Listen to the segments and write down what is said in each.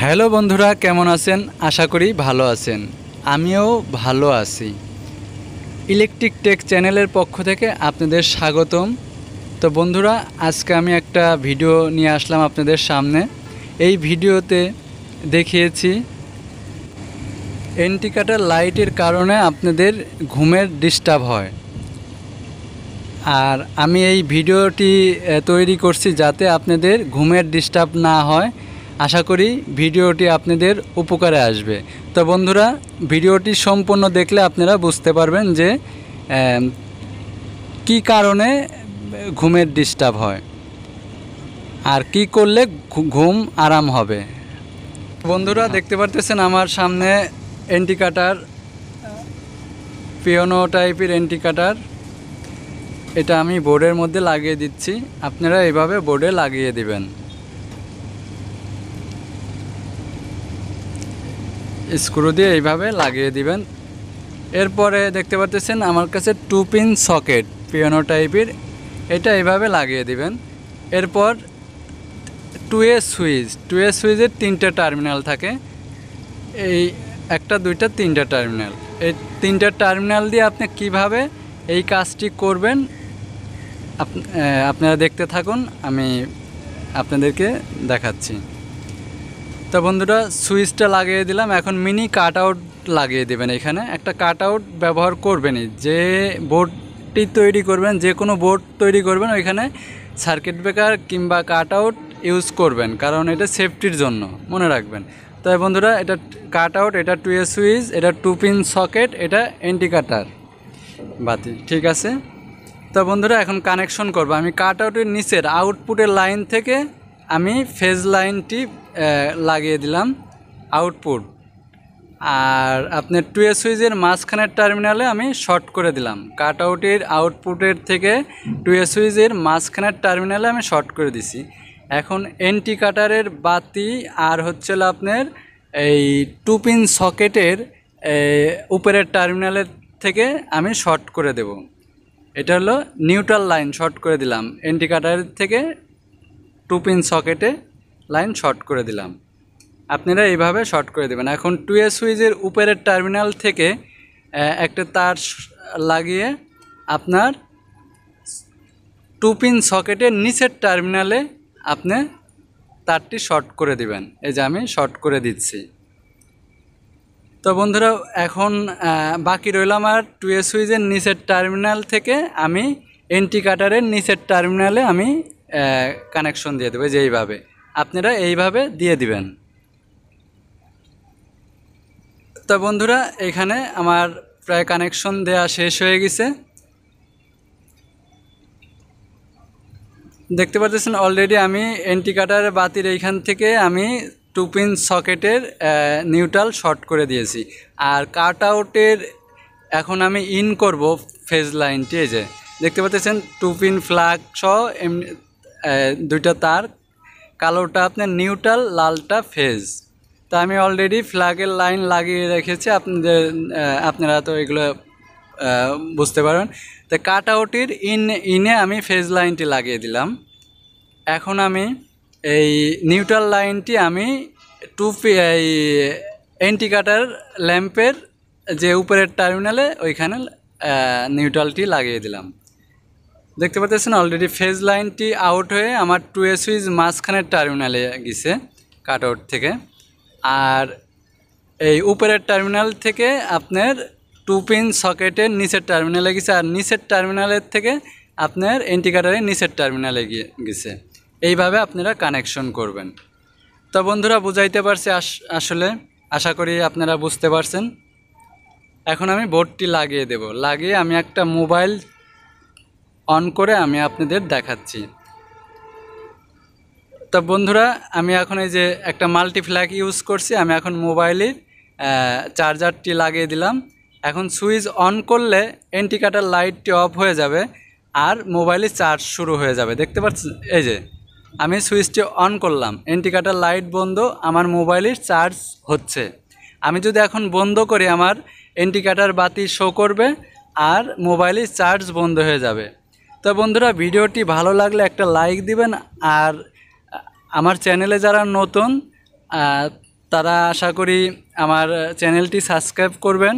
hello বন্ধুরা কেমন আছেন আশা করি ভালো আছেন আমিও ভালো আছি ইলেকট্রিক টেক চ্যানেলের পক্ষ থেকে আপনাদের স্বাগতম তো বন্ধুরা আজকে আমি একটা ভিডিও নিয়ে আসলাম আপনাদের সামনে এই ভিডিওতে দেখিয়েছি এন্টিকাটার লাইটের কারণে আপনাদের ঘুমের ডিস্টার্ব হয় আর আমি এই ভিডিওটি তৈরি করছি যাতে আপনাদের ঘুমের ডিস্টার্ব না হয় আশা করি ভিডিওটি আপনাদের উপকারে আসবে তো বন্ধুরা ভিডিওটি সম্পূর্ণ দেখলে আপনারা বুঝতে পারবেন যে কি কারণে ঘুমের ডিস্টার্ব হয় আর কি করলে ঘুম আরাম হবে বন্ধুরা দেখতে পারতেছেন আমার সামনে এন্টি কাটার টাইপের এন্টি কাটার এটা আমি বোর্ডের মধ্যে লাগিয়ে দিচ্ছি আপনারা এভাবে বোর্ডে লাগিয়ে দিবেন স্ক্রু দিয়ে এইভাবে লাগিয়ে দিবেন এরপরে দেখতে পারতেছেন আমার কাছে টু পিন সকেট পিয়ানো টাইপের এটা এইভাবে লাগিয়ে দিবেন এরপর টুয়ে সুইচ টুয়ে সুইচের তিনটা টার্মিনাল থাকে এই একটা দুইটা তিনটা টার্মিনাল এই তিনটা টার্মিনাল দিয়ে আপনি কিভাবে এই কাজটি করবেন আপনারা দেখতে থাকুন আমি আপনাদেরকে দেখাচ্ছি তো বন্ধুরা সুইচটা লাগিয়ে দিলাম এখন মিনি কাট আউট লাগিয়ে দেবেন এখানে একটা কাট আউট ব্যবহার করবেনই যে বোর্ডটি তৈরি করবেন যে কোনো বোর্ড তৈরি করবেন ওইখানে সার্কিট ব্রেকার কিংবা কাট আউট ইউজ করবেন কারণ এটা সেফটির জন্য মনে রাখবেন তাই বন্ধুরা এটা কাট আউট এটা টু এ সুইচ এটা টু পিন সকেট এটা এন্টি কাটার বাতি ঠিক আছে তো বন্ধুরা এখন কানেকশন করবো আমি কাট আউটের নিচের আউটপুটের লাইন থেকে আমি ফেজ লাইনটি লাগিয়ে দিলাম আউটপুট আর আপনার টুয়ে সুইচের মাঝখানের টার্মিনালে আমি শর্ট করে দিলাম কাট আউটের আউটপুটের থেকে টুয়ে সুইচের মাঝখানের টার্মিনালে আমি শর্ট করে দিছি এখন এন্টি কাটারের বাতি আর হচ্ছে আপনার এই টু পিন সকেটের উপরের টার্মিনালের থেকে আমি শর্ট করে দেব এটা হলো নিউট্রাল লাইন শর্ট করে দিলাম এন্টি কাটারের থেকে টু পিন সকেটে লাইন শর্ট করে দিলাম আপনারা এইভাবে শর্ট করে দেবেন এখন টু এ সুইচের উপরের টার্মিনাল থেকে একটা তার লাগিয়ে আপনার টু পিন সকেটের নিচের টার্মিনালে আপনি তারটি শর্ট করে দিবেন এই যে আমি শর্ট করে দিচ্ছি তো বন্ধুরা এখন বাকি রইল আমার টু এ সুইচের নিচের টার্মিনাল থেকে আমি এন্টিকাটারের কাটারের নিচের টার্মিনালে আমি কানেকশন দিয়ে দেবে যেইভাবে আপনারা এইভাবে দিয়ে দিবেন তো বন্ধুরা এখানে আমার প্রায় কানেকশন দেয়া শেষ হয়ে গেছে দেখতে পাচ্ছেন অলরেডি আমি এন্টি কাটার বাতির এইখান থেকে আমি টু পিন সকেটের নিউট্রাল শর্ট করে দিয়েছি আর কাট আউটের এখন আমি ইন করব ফেজ লাইনটি এই যে দেখতে পাচ্ছেন টু পিন ফ্ল্যাগ সহ এমনি দুইটা তার কালোটা আপনার নিউট্রাল লালটা ফেজ তো আমি অলরেডি ফ্ল্যাগের লাইন লাগিয়ে রেখেছি আপনাদের আপনারা তো এগুলো বুঝতে পারবেন তো কাট আউটের ইন ইনে আমি ফেজ লাইনটি লাগিয়ে দিলাম এখন আমি এই নিউট্রাল লাইনটি আমি টু এই এন্টি কাটার ল্যাম্পের যে উপরের টার্মিনালে ওইখানে নিউট্রালটি লাগিয়ে দিলাম দেখতে পাচ্ছেন অলরেডি ফেজ লাইনটি আউট হয়ে আমার টু এ সুইচ মাঝখানের টার্মিনালে গেছে কাট আউট থেকে আর এই উপরের টার্মিনাল থেকে আপনার টু পিন সকেটের নিচের টার্মিনালে গেছে আর নিচের টার্মিনালের থেকে আপনার এন্টিকাটারের নিচের টার্মিনালে গিয়ে গেছে এইভাবে আপনারা কানেকশন করবেন তো বন্ধুরা বুঝাইতে পারছি আসলে আশা করি আপনারা বুঝতে পারছেন এখন আমি বোর্ডটি লাগিয়ে দেব লাগিয়ে আমি একটা মোবাইল অন করে আমি আপনাদের দেখাচ্ছি তো বন্ধুরা আমি এখন এই যে একটা মাল্টিফ্ল্যাগ ইউজ করছি আমি এখন মোবাইলের চার্জারটি লাগিয়ে দিলাম এখন সুইচ অন করলে এন্টিকাটার লাইটটি অফ হয়ে যাবে আর মোবাইলে চার্জ শুরু হয়ে যাবে দেখতে পাচ্ছি এই যে আমি সুইচটি অন করলাম এন্টিকাটার লাইট বন্ধ আমার মোবাইলের চার্জ হচ্ছে আমি যদি এখন বন্ধ করি আমার এন্টিকাটার বাতি শো করবে আর মোবাইলের চার্জ বন্ধ হয়ে যাবে তো বন্ধুরা ভিডিওটি ভালো লাগলে একটা লাইক দিবেন আর আমার চ্যানেলে যারা নতুন তারা আশা করি আমার চ্যানেলটি সাবস্ক্রাইব করবেন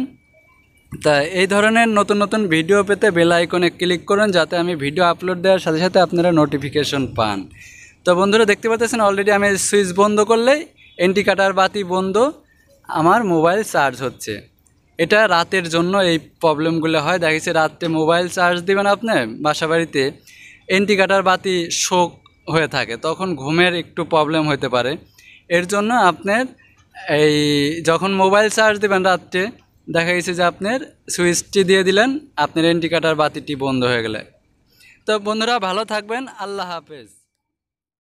তা এই ধরনের নতুন নতুন ভিডিও পেতে বেল আইকনে ক্লিক করুন যাতে আমি ভিডিও আপলোড দেওয়ার সাথে সাথে আপনারা নোটিফিকেশন পান তো বন্ধুরা দেখতে পাচ্ছেন অলরেডি আমি সুইচ বন্ধ করলেই এন্টি কাটার বাতি বন্ধ আমার মোবাইল চার্জ হচ্ছে এটা রাতের জন্য এই প্রবলেমগুলো হয় দেখা গেছে রাত্রে মোবাইল চার্জ দিবেন আপনি বাসাবাড়িতে এন্টিকাটার বাতি শোক হয়ে থাকে তখন ঘুমের একটু প্রবলেম হতে পারে এর জন্য আপনার এই যখন মোবাইল চার্জ দেবেন রাত্রে দেখা গেছে যে আপনার সুইচটি দিয়ে দিলেন আপনার এন্টিকাটার বাতিটি বন্ধ হয়ে গেলে তো বন্ধুরা ভালো থাকবেন আল্লাহ হাফেজ